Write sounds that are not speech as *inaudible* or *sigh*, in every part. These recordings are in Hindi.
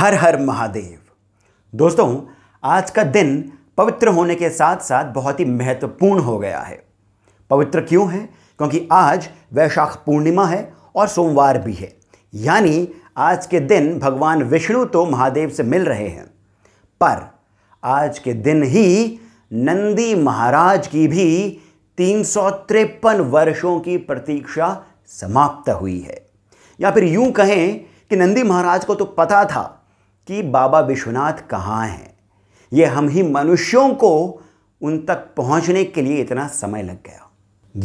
हर हर महादेव दोस्तों आज का दिन पवित्र होने के साथ साथ बहुत ही महत्वपूर्ण हो गया है पवित्र क्यों है क्योंकि आज वैशाख पूर्णिमा है और सोमवार भी है यानी आज के दिन भगवान विष्णु तो महादेव से मिल रहे हैं पर आज के दिन ही नंदी महाराज की भी तीन सौ वर्षों की प्रतीक्षा समाप्त हुई है या फिर यूं कहें कि नंदी महाराज को तो पता था कि बाबा विश्वनाथ कहाँ हैं ये हम ही मनुष्यों को उन तक पहुंचने के लिए इतना समय लग गया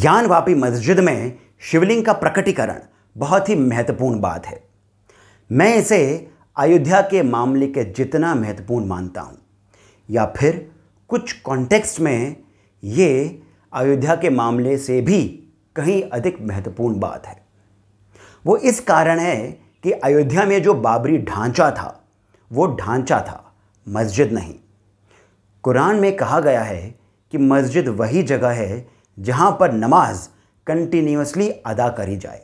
ज्ञानवापी मस्जिद में शिवलिंग का प्रकटीकरण बहुत ही महत्वपूर्ण बात है मैं इसे अयोध्या के मामले के जितना महत्वपूर्ण मानता हूँ या फिर कुछ कॉन्टेक्स्ट में ये अयोध्या के मामले से भी कहीं अधिक महत्वपूर्ण बात है वो इस कारण है कि अयोध्या में जो बाबरी ढांचा था वो ढांचा था मस्जिद नहीं कुरान में कहा गया है कि मस्जिद वही जगह है जहाँ पर नमाज कंटिन्यूसली अदा करी जाए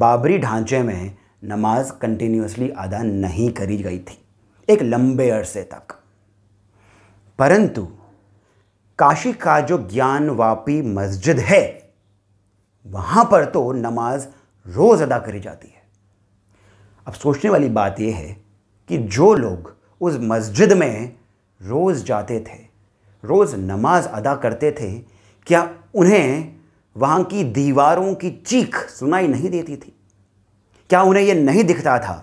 बाबरी ढांचे में नमाज कंटिन्यूसली अदा नहीं करी गई थी एक लंबे अरसे तक परंतु काशी का जो ज्ञानवापी मस्जिद है वहाँ पर तो नमाज रोज़ अदा करी जाती है अब सोचने वाली बात यह है कि जो लोग उस मस्जिद में रोज़ जाते थे रोज़ नमाज अदा करते थे क्या उन्हें वहाँ की दीवारों की चीख सुनाई नहीं देती थी क्या उन्हें यह नहीं दिखता था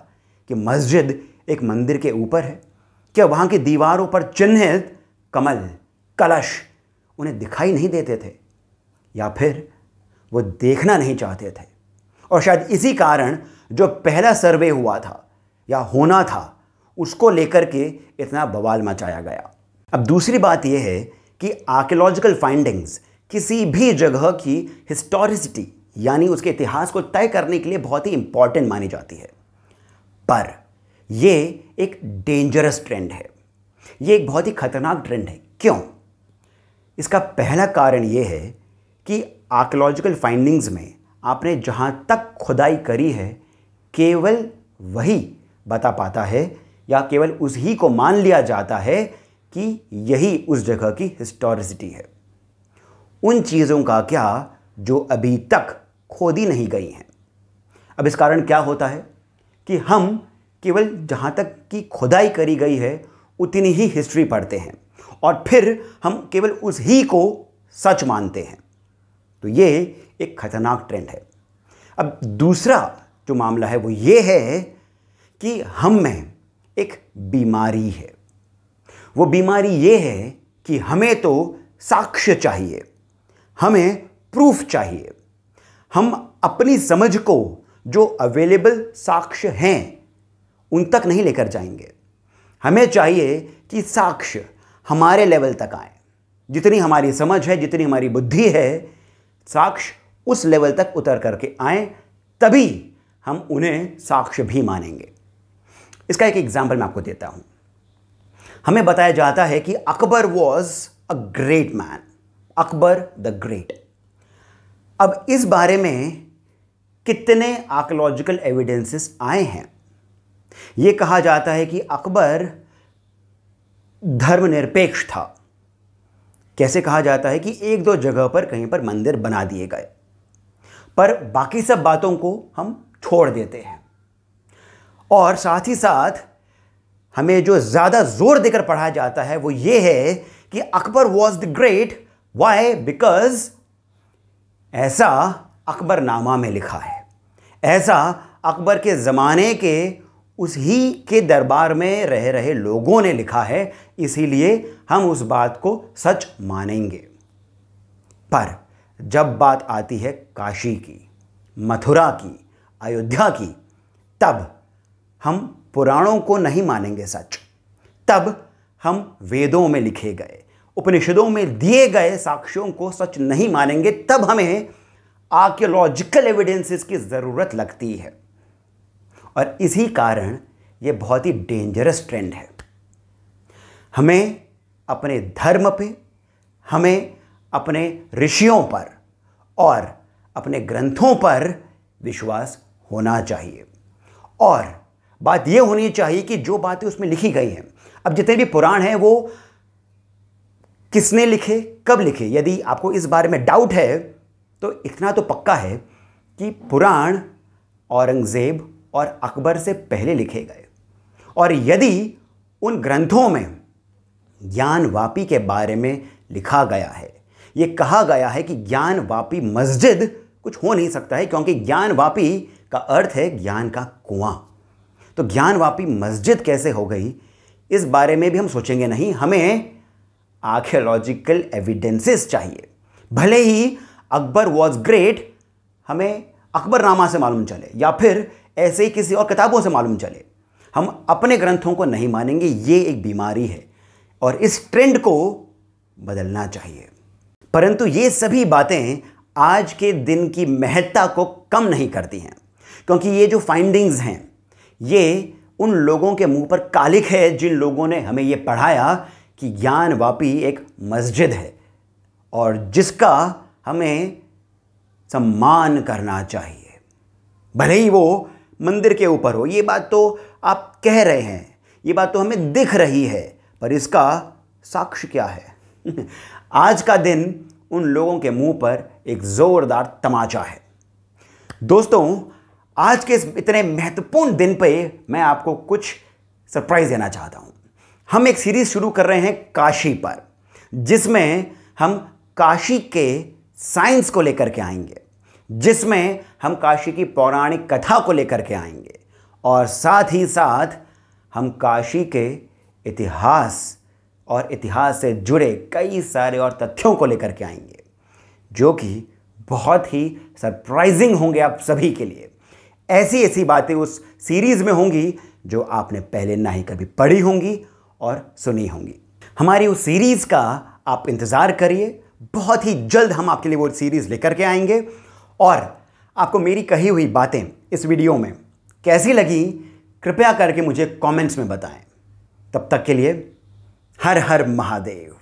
कि मस्जिद एक मंदिर के ऊपर है क्या वहाँ की दीवारों पर चिन्हित कमल कलश उन्हें दिखाई नहीं देते थे या फिर वो देखना नहीं चाहते थे और शायद इसी कारण जो पहला सर्वे हुआ था या होना था उसको लेकर के इतना बवाल मचाया गया अब दूसरी बात यह है कि आर्कियोलॉजिकल फाइंडिंग्स किसी भी जगह की हिस्टोरिसिटी यानी उसके इतिहास को तय करने के लिए बहुत ही इंपॉर्टेंट मानी जाती है पर यह एक डेंजरस ट्रेंड है ये एक बहुत ही खतरनाक ट्रेंड है क्यों इसका पहला कारण यह है कि आर्कोलॉजिकल फाइंडिंग्स में आपने जहाँ तक खुदाई करी है केवल वही बता पाता है या केवल उस ही को मान लिया जाता है कि यही उस जगह की हिस्टोरिसिटी है उन चीज़ों का क्या जो अभी तक खोदी नहीं गई हैं अब इस कारण क्या होता है कि हम केवल जहाँ तक की खुदाई करी गई है उतनी ही हिस्ट्री पढ़ते हैं और फिर हम केवल उस ही को सच मानते हैं तो ये एक खतरनाक ट्रेंड है अब दूसरा जो मामला है वो ये है कि हम में एक बीमारी है वो बीमारी ये है कि हमें तो साक्ष्य चाहिए हमें प्रूफ चाहिए हम अपनी समझ को जो अवेलेबल साक्ष्य हैं उन तक नहीं लेकर जाएंगे हमें चाहिए कि साक्ष्य हमारे लेवल तक आए जितनी हमारी समझ है जितनी हमारी बुद्धि है साक्ष्य उस लेवल तक उतर करके आए तभी हम उन्हें साक्ष्य भी मानेंगे इसका एक एग्जाम्पल मैं आपको देता हूँ हमें बताया जाता है कि Akbar was a great man Akbar the great अब इस बारे में कितने आर्कोलॉजिकल एविडेंसेस आए हैं ये कहा जाता है कि अकबर धर्मनिरपेक्ष था कैसे कहा जाता है कि एक दो जगह पर कहीं पर मंदिर बना दिए गए पर बाकी सब बातों को हम छोड़ देते हैं और साथ ही साथ हमें जो ज़्यादा जोर देकर पढ़ाया जाता है वो ये है कि Akbar was the great why because ऐसा अकबरनामा में लिखा है ऐसा अकबर के ज़माने के उस ही के दरबार में रह रहे लोगों ने लिखा है इसीलिए हम उस बात को सच मानेंगे पर जब बात आती है काशी की मथुरा की अयोध्या की तब हम पुराणों को नहीं मानेंगे सच तब हम वेदों में लिखे गए उपनिषदों में दिए गए साक्ष्यों को सच नहीं मानेंगे तब हमें आर्कियोलॉजिकल एविडेंसेस की ज़रूरत लगती है और इसी कारण ये बहुत ही डेंजरस ट्रेंड है हमें अपने धर्म पे हमें अपने ऋषियों पर और अपने ग्रंथों पर विश्वास होना चाहिए और बात यह होनी चाहिए कि जो बातें उसमें लिखी गई हैं अब जितने भी पुराण हैं वो किसने लिखे कब लिखे यदि आपको इस बारे में डाउट है तो इतना तो पक्का है कि पुराण औरंगज़ेब और अकबर से पहले लिखे गए और यदि उन ग्रंथों में ज्ञानवापी के बारे में लिखा गया है ये कहा गया है कि ज्ञानवापी मस्जिद कुछ हो नहीं सकता है क्योंकि ज्ञानवापी का अर्थ है ज्ञान का कुआं तो ज्ञानवापी मस्जिद कैसे हो गई इस बारे में भी हम सोचेंगे नहीं हमें आर्कियोलॉजिकल एविडेंसेस चाहिए भले ही अकबर वॉज ग्रेट हमें अकबर नामा से मालूम चले या फिर ऐसे ही किसी और किताबों से मालूम चले हम अपने ग्रंथों को नहीं मानेंगे ये एक बीमारी है और इस ट्रेंड को बदलना चाहिए परंतु ये सभी बातें आज के दिन की महत्ता को कम नहीं करती हैं क्योंकि ये जो फाइंडिंग्स हैं ये उन लोगों के मुंह पर कालिक है जिन लोगों ने हमें ये पढ़ाया कि ज्ञान वापी एक मस्जिद है और जिसका हमें सम्मान करना चाहिए भले ही वो मंदिर के ऊपर हो ये बात तो आप कह रहे हैं ये बात तो हमें दिख रही है पर इसका साक्ष्य क्या है *laughs* आज का दिन उन लोगों के मुंह पर एक ज़ोरदार तमाचा है दोस्तों आज के इस इतने महत्वपूर्ण दिन पे मैं आपको कुछ सरप्राइज देना चाहता हूँ हम एक सीरीज शुरू कर रहे हैं काशी पर जिसमें हम काशी के साइंस को लेकर के आएंगे जिसमें हम काशी की पौराणिक कथा को लेकर के आएंगे और साथ ही साथ हम काशी के इतिहास और इतिहास से जुड़े कई सारे और तथ्यों को लेकर के आएंगे जो कि बहुत ही सरप्राइजिंग होंगे आप सभी के लिए ऐसी ऐसी बातें उस सीरीज़ में होंगी जो आपने पहले ना ही कभी पढ़ी होंगी और सुनी होंगी हमारी उस सीरीज़ का आप इंतज़ार करिए बहुत ही जल्द हम आपके लिए वो सीरीज़ लेकर के आएंगे और आपको मेरी कही हुई बातें इस वीडियो में कैसी लगी कृपया करके मुझे कमेंट्स में बताएं तब तक के लिए हर हर महादेव